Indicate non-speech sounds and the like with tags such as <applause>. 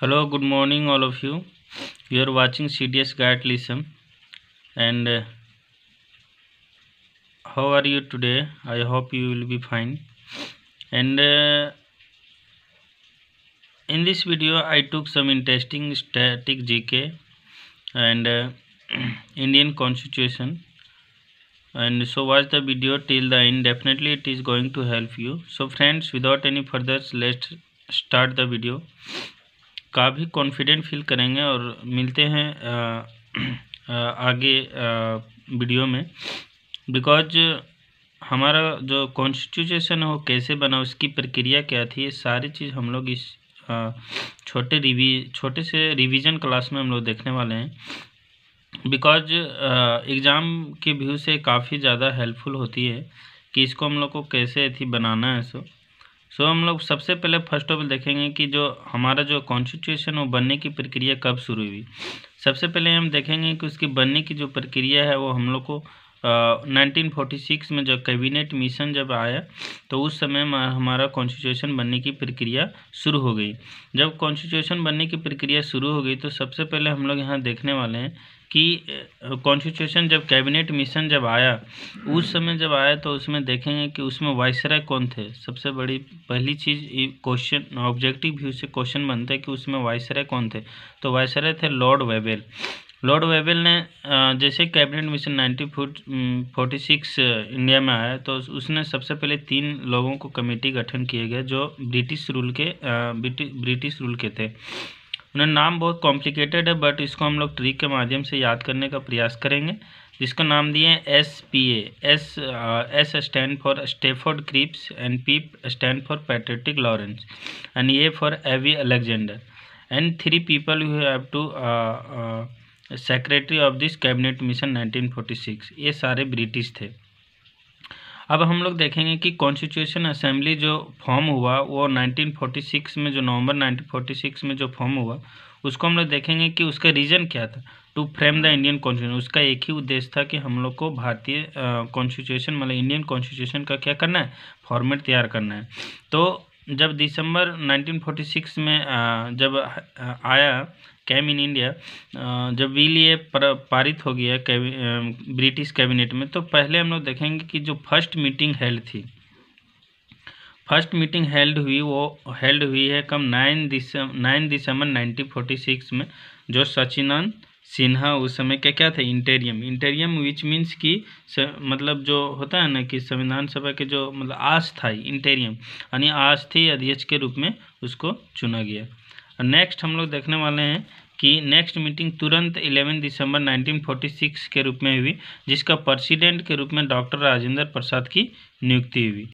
hello good morning all of you you are watching cds guide lesson and uh, how are you today i hope you will be fine and uh, in this video i took some interesting static gk and uh, <clears throat> indian constitution and so watch the video till the end definitely it is going to help you so friends without any further let's start the video काफ़ी confident feel करेंगे और मिलते हैं आगे video में because हमारा जो constitution है वो कैसे बना उसकी प्रक्रिया क्या थी ये सारी चीज़ हम लोग इस छोटे रिवी छोटे से रिवीजन क्लास में हम लोग देखने वाले हैं बिकॉज एग्ज़ाम के व्यू से काफ़ी ज़्यादा हेल्पफुल होती है कि इसको हम लोग को कैसे थी बनाना है सो सो हम लोग सबसे पहले फर्स्ट ऑफ ऑल देखेंगे कि जो हमारा जो कॉन्स्टिट्यूशन वो बनने की प्रक्रिया कब शुरू हुई सबसे पहले हम देखेंगे कि उसकी बनने की जो प्रक्रिया है वो हम लोग को नाइनटीन फोर्टी सिक्स में जब कैबिनेट मिशन जब आया तो उस समय हमारा कॉन्स्टिट्यूशन बनने की प्रक्रिया शुरू हो गई जब कॉन्स्टिट्यूशन बनने की प्रक्रिया शुरू हो गई तो सबसे पहले हम लोग यहाँ देखने वाले हैं कि कॉन्स्टिट्यूशन जब कैबिनेट मिशन जब आया उस समय जब आया तो उसमें देखेंगे कि उसमें वायसराय कौन थे सबसे बड़ी पहली चीज़ क्वेश्चन ऑब्जेक्टिव व्यू से क्वेश्चन बनता है कि उसमें वायसराय कौन थे तो वायसराय थे लॉर्ड वेबेल लॉर्ड वेबल ने जैसे cabinet mission nineteen forty six India में आया तो उसने सबसे पहले तीन लोगों को कमेटी गठन किए गए जो ब्रिटिश रूल के ब्रिटिश रूल के थे उन्हें नाम बहुत कॉम्प्लिकेटेड है बट इसको हम लोग ट्रिक के माध्यम से याद करने का प्रयास करेंगे जिसका नाम दिए S P S S stand for Stafford Cripps and P stand for Pethick Lawrence and A for A V Alexander and three people you have to secretary of this cabinet mission 1946 ये सारे ब्रिटिश थे अब हम लोग देखेंगे कि constitution assembly जो form हुआ वो 1946 में जो नवंबर 1946 में जो फॉर्म हुआ उसको हम लोग देखेंगे कि उसका रीज़न क्या था to frame the Indian constitution उसका एक ही उद्देश्य था कि हम लोग को भारतीय कॉन्स्टिट्यूशन मतलब इंडियन कॉन्स्टिट्यूशन का क्या करना है फॉर्मेट तैयार करना है तो जब दिसंबर 1946 में जब आया कैम इन इंडिया जब बिल ये पारित हो गया ब्रिटिश कैबिनेट में तो पहले हम लोग देखेंगे कि जो फर्स्ट मीटिंग हेल्ड थी फर्स्ट मीटिंग हेल्ड हुई वो हेल्ड हुई है कम नाइन दिसंबर नाइन दिसंबर 1946 में जो सचिनंद सिन्हा उस समय क्या क्या था इंटेरियम इंटेरियम विच मीन्स कि मतलब जो होता है ना कि संविधान सभा के जो मतलब आस था इंटेरियम यानी आस थी अध्यक्ष के रूप में उसको चुना गया नेक्स्ट हम लोग देखने वाले हैं कि नेक्स्ट मीटिंग तुरंत 11 दिसंबर 1946 के रूप में हुई जिसका प्रेसिडेंट के रूप में डॉक्टर राजेंद्र प्रसाद की नियुक्ति हुई